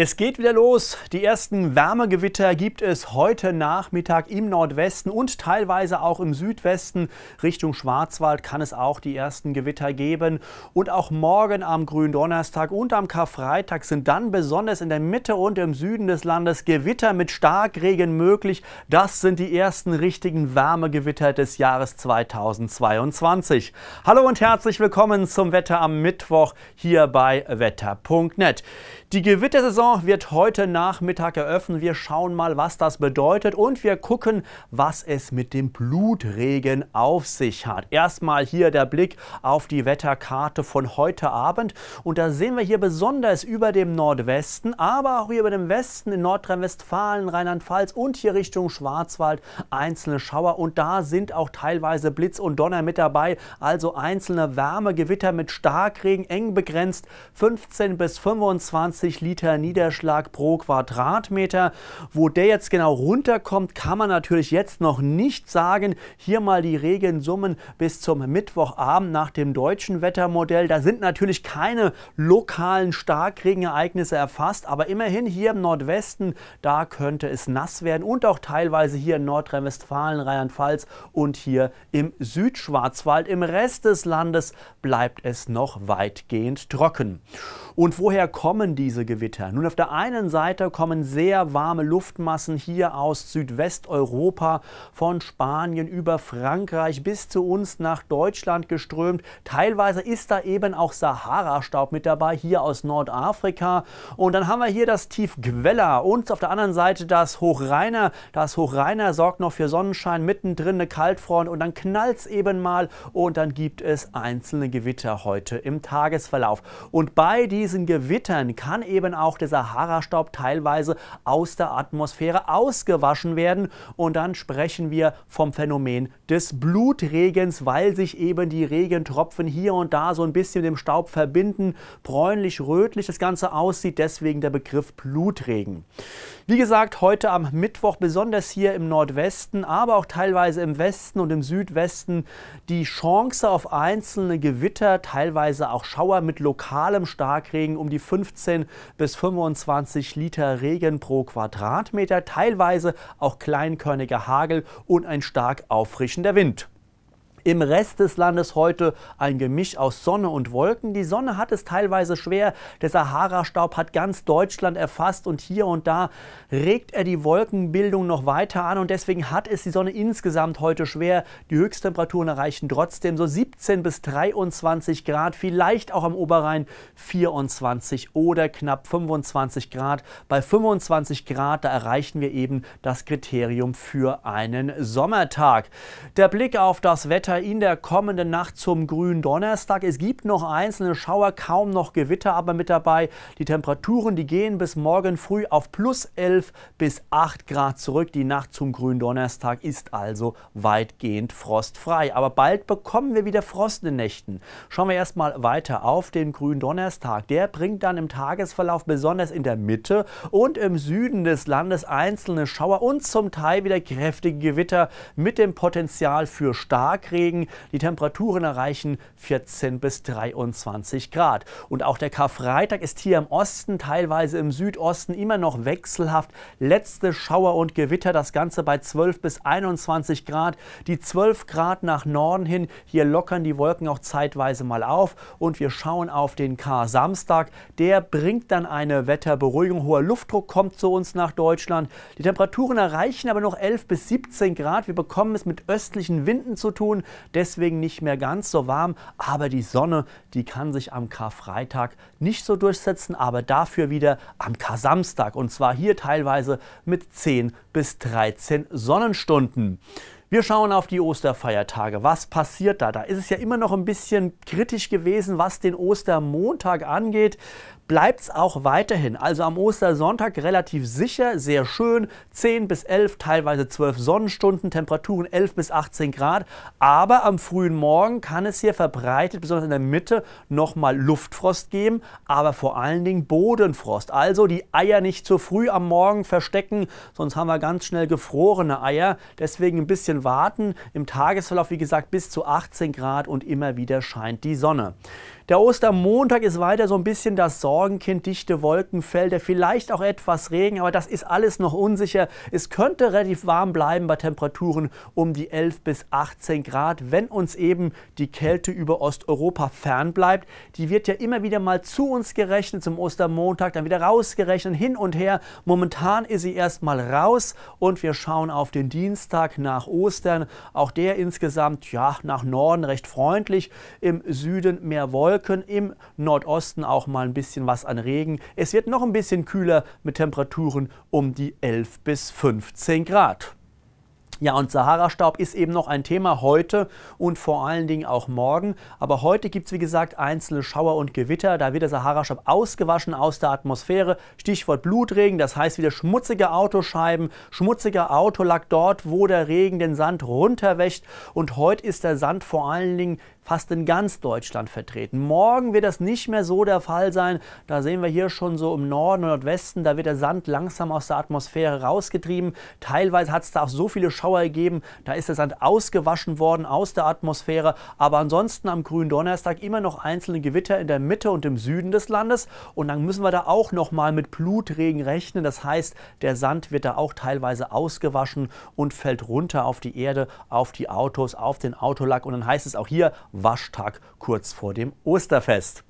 Es geht wieder los. Die ersten Wärmegewitter gibt es heute Nachmittag im Nordwesten und teilweise auch im Südwesten. Richtung Schwarzwald kann es auch die ersten Gewitter geben. Und auch morgen am Gründonnerstag und am Karfreitag sind dann besonders in der Mitte und im Süden des Landes Gewitter mit Starkregen möglich. Das sind die ersten richtigen Wärmegewitter des Jahres 2022. Hallo und herzlich willkommen zum Wetter am Mittwoch hier bei wetter.net. Die Gewittersaison Restaurant wird heute Nachmittag eröffnet. Wir schauen mal, was das bedeutet und wir gucken, was es mit dem Blutregen auf sich hat. Erstmal hier der Blick auf die Wetterkarte von heute Abend und da sehen wir hier besonders über dem Nordwesten, aber auch hier über dem Westen in Nordrhein-Westfalen, Rheinland-Pfalz und hier Richtung Schwarzwald einzelne Schauer und da sind auch teilweise Blitz und Donner mit dabei, also einzelne Wärmegewitter mit Starkregen eng begrenzt 15 bis 25 Liter Niederschlag pro Quadratmeter. Wo der jetzt genau runterkommt, kann man natürlich jetzt noch nicht sagen. Hier mal die Regensummen bis zum Mittwochabend nach dem deutschen Wettermodell. Da sind natürlich keine lokalen Starkregenereignisse erfasst, aber immerhin hier im Nordwesten, da könnte es nass werden und auch teilweise hier in Nordrhein-Westfalen, Rheinland-Pfalz und hier im Südschwarzwald. Im Rest des Landes bleibt es noch weitgehend trocken. Und woher kommen diese Gewitter? Nun, auf der einen Seite kommen sehr warme Luftmassen hier aus Südwesteuropa, von Spanien über Frankreich bis zu uns nach Deutschland geströmt. Teilweise ist da eben auch Sahara-Staub mit dabei, hier aus Nordafrika. Und dann haben wir hier das Tief Tiefgweller und auf der anderen Seite das Hochreiner. Das Hochreiner sorgt noch für Sonnenschein, mittendrin eine Kaltfront und dann knallt es eben mal und dann gibt es einzelne Gewitter heute im Tagesverlauf. Und bei diesen Gewittern kann eben auch der Sahara-Staub teilweise aus der Atmosphäre ausgewaschen werden. Und dann sprechen wir vom Phänomen des Blutregens, weil sich eben die Regentropfen hier und da so ein bisschen mit dem Staub verbinden, bräunlich-rötlich das Ganze aussieht, deswegen der Begriff Blutregen. Wie gesagt, heute am Mittwoch besonders hier im Nordwesten, aber auch teilweise im Westen und im Südwesten die Chance auf einzelne Gewitter, teilweise auch Schauer mit lokalem Starkregen um die 15 bis 25 25 Liter Regen pro Quadratmeter, teilweise auch kleinkörniger Hagel und ein stark auffrischender Wind. Im Rest des Landes heute ein Gemisch aus Sonne und Wolken. Die Sonne hat es teilweise schwer. Der Sahara-Staub hat ganz Deutschland erfasst und hier und da regt er die Wolkenbildung noch weiter an und deswegen hat es die Sonne insgesamt heute schwer. Die Höchsttemperaturen erreichen trotzdem so 17 bis 23 Grad, vielleicht auch am Oberrhein 24 oder knapp 25 Grad. Bei 25 Grad, da erreichen wir eben das Kriterium für einen Sommertag. Der Blick auf das Wetter in der kommenden Nacht zum grünen Donnerstag. Es gibt noch einzelne Schauer, kaum noch Gewitter, aber mit dabei. Die Temperaturen, die gehen bis morgen früh auf plus 11 bis 8 Grad zurück. Die Nacht zum grünen Donnerstag ist also weitgehend frostfrei. Aber bald bekommen wir wieder Frost in den Nächten. Schauen wir erstmal weiter auf den grünen Donnerstag. Der bringt dann im Tagesverlauf besonders in der Mitte und im Süden des Landes einzelne Schauer und zum Teil wieder kräftige Gewitter mit dem Potenzial für Starkregen Starkregen. Die Temperaturen erreichen 14 bis 23 Grad. Und auch der Karfreitag ist hier im Osten, teilweise im Südosten immer noch wechselhaft. Letzte Schauer und Gewitter, das Ganze bei 12 bis 21 Grad. Die 12 Grad nach Norden hin, hier lockern die Wolken auch zeitweise mal auf. Und wir schauen auf den Kar-Samstag. Der bringt dann eine Wetterberuhigung. Hoher Luftdruck kommt zu uns nach Deutschland. Die Temperaturen erreichen aber noch 11 bis 17 Grad. Wir bekommen es mit östlichen Winden zu tun deswegen nicht mehr ganz so warm, aber die Sonne, die kann sich am Karfreitag nicht so durchsetzen, aber dafür wieder am Kar-Samstag und zwar hier teilweise mit 10 bis 13 Sonnenstunden. Wir schauen auf die Osterfeiertage. Was passiert da? Da ist es ja immer noch ein bisschen kritisch gewesen, was den Ostermontag angeht bleibt es auch weiterhin. Also am Ostersonntag relativ sicher, sehr schön, 10 bis 11, teilweise 12 Sonnenstunden, Temperaturen 11 bis 18 Grad. Aber am frühen Morgen kann es hier verbreitet, besonders in der Mitte, nochmal Luftfrost geben, aber vor allen Dingen Bodenfrost. Also die Eier nicht zu früh am Morgen verstecken, sonst haben wir ganz schnell gefrorene Eier. Deswegen ein bisschen warten. Im Tagesverlauf, wie gesagt, bis zu 18 Grad und immer wieder scheint die Sonne. Der Ostermontag ist weiter so ein bisschen das Sorge Morgenkind, dichte Wolkenfelder, vielleicht auch etwas Regen, aber das ist alles noch unsicher. Es könnte relativ warm bleiben bei Temperaturen um die 11 bis 18 Grad, wenn uns eben die Kälte über Osteuropa fernbleibt. Die wird ja immer wieder mal zu uns gerechnet, zum Ostermontag, dann wieder rausgerechnet, hin und her. Momentan ist sie erstmal raus und wir schauen auf den Dienstag nach Ostern. Auch der insgesamt, ja, nach Norden recht freundlich, im Süden mehr Wolken, im Nordosten auch mal ein bisschen was an Regen. Es wird noch ein bisschen kühler mit Temperaturen um die 11 bis 15 Grad. Ja, und Sahara-Staub ist eben noch ein Thema heute und vor allen Dingen auch morgen. Aber heute gibt es, wie gesagt, einzelne Schauer und Gewitter. Da wird der Sahara-Staub ausgewaschen aus der Atmosphäre. Stichwort Blutregen, das heißt wieder schmutzige Autoscheiben, schmutziger Autolack dort, wo der Regen den Sand runterwäscht. Und heute ist der Sand vor allen Dingen fast in ganz Deutschland vertreten. Morgen wird das nicht mehr so der Fall sein. Da sehen wir hier schon so im Norden und Nordwesten, da wird der Sand langsam aus der Atmosphäre rausgetrieben. Teilweise hat es da auch so viele Schauer Schauer gegeben. Da ist der Sand ausgewaschen worden aus der Atmosphäre. Aber ansonsten am grünen Donnerstag immer noch einzelne Gewitter in der Mitte und im Süden des Landes. Und dann müssen wir da auch nochmal mit Blutregen rechnen. Das heißt, der Sand wird da auch teilweise ausgewaschen und fällt runter auf die Erde, auf die Autos, auf den Autolack. Und dann heißt es auch hier Waschtag kurz vor dem Osterfest.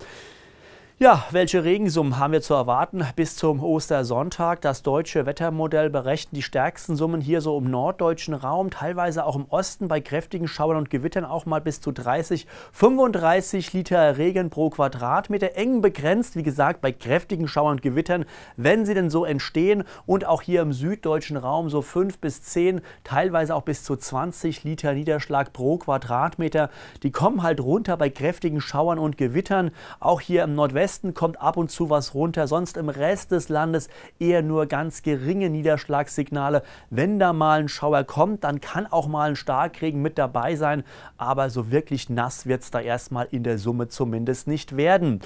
Ja, welche Regensummen haben wir zu erwarten bis zum Ostersonntag? Das deutsche Wettermodell berechnet die stärksten Summen hier so im norddeutschen Raum, teilweise auch im Osten bei kräftigen Schauern und Gewittern auch mal bis zu 30, 35 Liter Regen pro Quadratmeter. Eng begrenzt, wie gesagt, bei kräftigen Schauern und Gewittern, wenn sie denn so entstehen. Und auch hier im süddeutschen Raum so 5 bis 10, teilweise auch bis zu 20 Liter Niederschlag pro Quadratmeter. Die kommen halt runter bei kräftigen Schauern und Gewittern. Auch hier im Nordwesten Westen kommt ab und zu was runter, sonst im Rest des Landes eher nur ganz geringe Niederschlagssignale. Wenn da mal ein Schauer kommt, dann kann auch mal ein Starkregen mit dabei sein, aber so wirklich nass wird es da erstmal in der Summe zumindest nicht werden.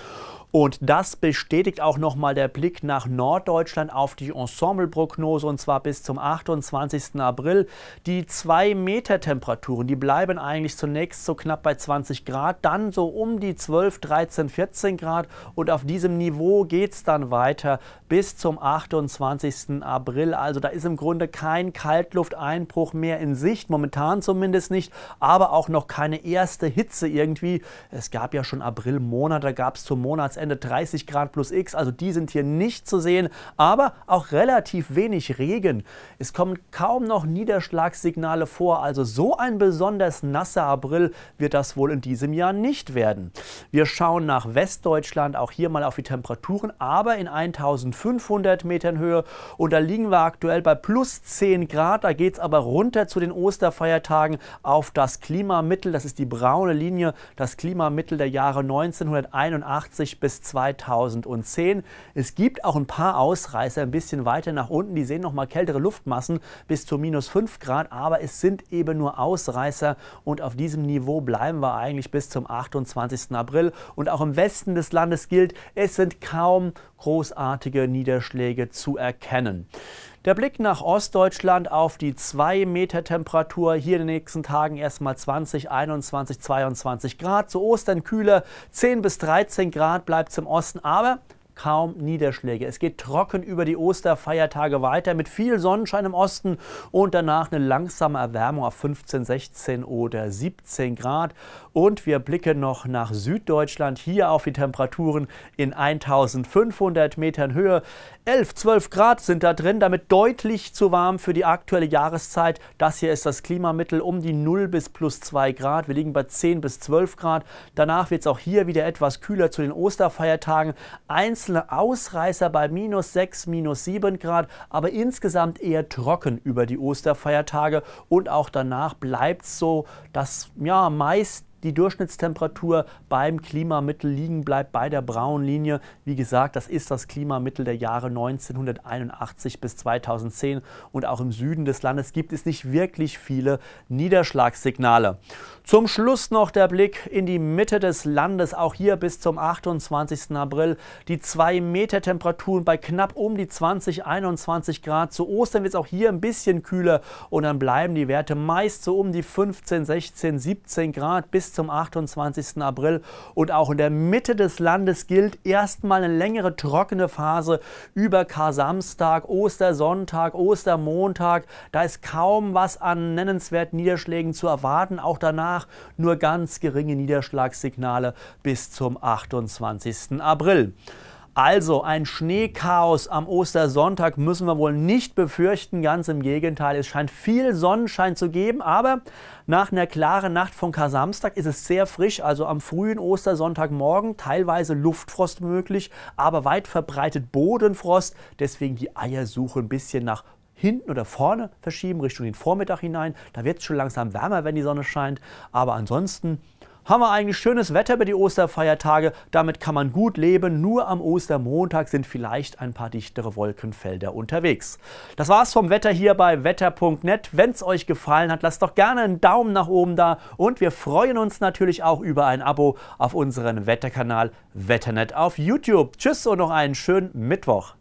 Und das bestätigt auch nochmal der Blick nach Norddeutschland auf die Ensembleprognose und zwar bis zum 28. April. Die 2 Meter Temperaturen, die bleiben eigentlich zunächst so knapp bei 20 Grad, dann so um die 12, 13, 14 Grad und auf diesem Niveau geht es dann weiter bis zum 28. April. Also da ist im Grunde kein Kaltlufteinbruch mehr in Sicht, momentan zumindest nicht, aber auch noch keine erste Hitze irgendwie. Es gab ja schon april monate da gab es zum Monatsende Jahresende 30 Grad plus X, also die sind hier nicht zu sehen, aber auch relativ wenig Regen. Es kommen kaum noch Niederschlagssignale vor, also so ein besonders nasser April wird das wohl in diesem Jahr nicht werden. Wir schauen nach Westdeutschland, auch hier mal auf die Temperaturen, aber in 1500 Metern Höhe. Und da liegen wir aktuell bei plus 10 Grad. Da geht es aber runter zu den Osterfeiertagen auf das Klimamittel. Das ist die braune Linie, das Klimamittel der Jahre 1981 bis 2010. Es gibt auch ein paar Ausreißer ein bisschen weiter nach unten. Die sehen nochmal kältere Luftmassen bis zu minus 5 Grad, aber es sind eben nur Ausreißer und auf diesem Niveau bleiben wir eigentlich bis zum 28. April. April und auch im Westen des Landes gilt, es sind kaum großartige Niederschläge zu erkennen. Der Blick nach Ostdeutschland auf die 2 Meter Temperatur hier in den nächsten Tagen erstmal 20, 21, 22 Grad. Zu Ostern kühler 10 bis 13 Grad bleibt es im Osten, aber kaum Niederschläge. Es geht trocken über die Osterfeiertage weiter mit viel Sonnenschein im Osten und danach eine langsame Erwärmung auf 15, 16 oder 17 Grad. Und wir blicken noch nach Süddeutschland, hier auf die Temperaturen in 1500 Metern Höhe. 11, 12 Grad sind da drin, damit deutlich zu warm für die aktuelle Jahreszeit. Das hier ist das Klimamittel um die 0 bis plus 2 Grad. Wir liegen bei 10 bis 12 Grad. Danach wird es auch hier wieder etwas kühler zu den Osterfeiertagen. 1 einzelne Ausreißer bei minus 6, minus 7 Grad, aber insgesamt eher trocken über die Osterfeiertage und auch danach bleibt es so dass ja meist die Durchschnittstemperatur beim Klimamittel liegen bleibt bei der braunen Linie. Wie gesagt, das ist das Klimamittel der Jahre 1981 bis 2010 und auch im Süden des Landes gibt es nicht wirklich viele Niederschlagssignale. Zum Schluss noch der Blick in die Mitte des Landes, auch hier bis zum 28. April. Die 2 Meter Temperaturen bei knapp um die 20, 21 Grad. Zu Ostern wird es auch hier ein bisschen kühler und dann bleiben die Werte meist so um die 15, 16, 17 Grad bis zum 28. April. Und auch in der Mitte des Landes gilt erstmal eine längere trockene Phase über Kar-Samstag, Ostersonntag, Ostermontag. Da ist kaum was an nennenswerten Niederschlägen zu erwarten. Auch danach nur ganz geringe Niederschlagssignale bis zum 28. April. Also ein Schneechaos am Ostersonntag müssen wir wohl nicht befürchten, ganz im Gegenteil, es scheint viel Sonnenschein zu geben, aber nach einer klaren Nacht von Kasamstag ist es sehr frisch, also am frühen Ostersonntagmorgen teilweise Luftfrost möglich, aber weit verbreitet Bodenfrost, deswegen die Eiersuche ein bisschen nach hinten oder vorne verschieben, Richtung den Vormittag hinein. Da wird es schon langsam wärmer, wenn die Sonne scheint. Aber ansonsten haben wir eigentlich schönes Wetter über die Osterfeiertage. Damit kann man gut leben. Nur am Ostermontag sind vielleicht ein paar dichtere Wolkenfelder unterwegs. Das war's vom Wetter hier bei wetter.net. Wenn's euch gefallen hat, lasst doch gerne einen Daumen nach oben da. Und wir freuen uns natürlich auch über ein Abo auf unseren Wetterkanal Wetternet auf YouTube. Tschüss und noch einen schönen Mittwoch.